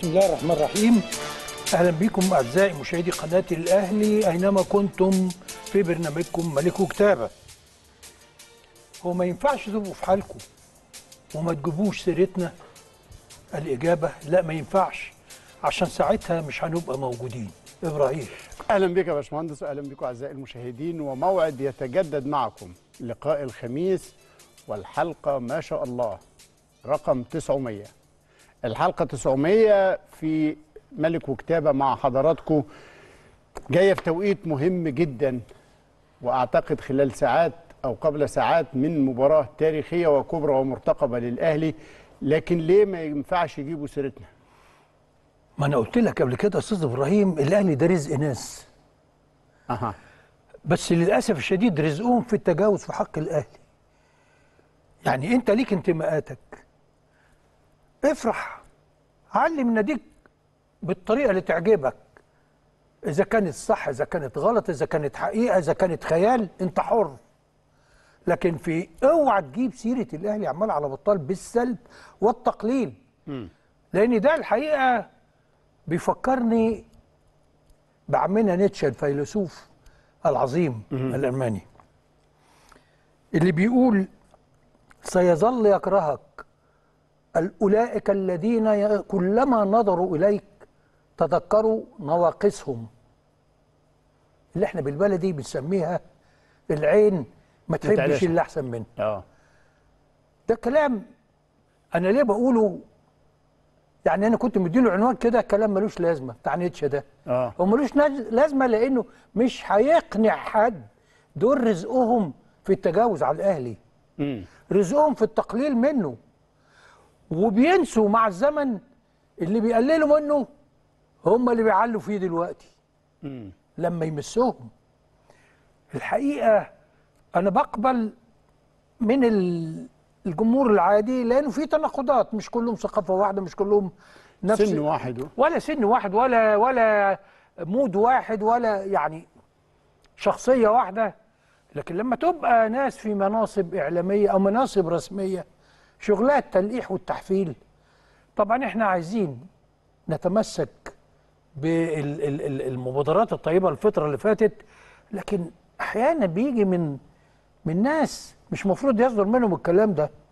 بسم الله الرحمن الرحيم اهلا بكم اعزائي مشاهدي قناه الاهلي اينما كنتم في برنامجكم ملك وكتابه هو ما ينفعش تبقوا في حالكم وما تجيبوش سيرتنا الاجابه لا ما ينفعش عشان ساعتها مش هنبقى موجودين ابراهيم اهلا بك يا باشمهندس واهلا بكم اعزائي المشاهدين وموعد يتجدد معكم لقاء الخميس والحلقه ما شاء الله رقم 900 الحلقة 900 في ملك وكتابة مع حضراتكم جاية في توقيت مهم جدا وأعتقد خلال ساعات أو قبل ساعات من مباراة تاريخية وكبرى ومرتقبة للأهلي لكن ليه ما ينفعش يجيبوا سيرتنا؟ ما أنا قلت لك قبل كده يا أستاذ إبراهيم الأهلي ده رزق ناس أها بس للأسف الشديد رزقهم في التجاوز في حق الأهلي يعني أنت ليك انتماءاتك افرح علم ناديك بالطريقه اللي تعجبك اذا كانت صح اذا كانت غلط اذا كانت حقيقه اذا كانت خيال انت حر لكن في اوعى تجيب سيره الاهلي عمال على بطال بالسلب والتقليل لان ده الحقيقه بيفكرني بعمنا نيتشه الفيلسوف العظيم الالماني اللي بيقول سيظل يكرهك أولئك الذين كلما نظروا إليك تذكروا نواقصهم اللي احنا بالبلدي بنسميها العين ما تحبش اللي احسن منه اه ده كلام انا ليه بقوله يعني انا كنت مديله عنوان كده كلام ملوش لازمه بتاع نيتشه ده اه هو ملوش لازمه لانه مش هيقنع حد دول رزقهم في التجاوز على الاهلي امم رزقهم في التقليل منه وبينسوا مع الزمن اللي بيقللوا منه هم اللي بيعلوا فيه دلوقتي لما يمسهم الحقيقة أنا بقبل من الجمهور العادي لأنه في تناقضات مش كلهم ثقافة واحدة مش كلهم نفس سن واحد ولا سن واحد ولا ولا مود واحد ولا يعني شخصية واحدة لكن لما تبقى ناس في مناصب إعلامية أو مناصب رسمية شغلها التلقيح والتحفيل طبعا احنا عايزين نتمسك بالمبادرات الطيبه الفتره اللي فاتت لكن احيانا بيجي من من ناس مش مفروض يصدر منهم الكلام ده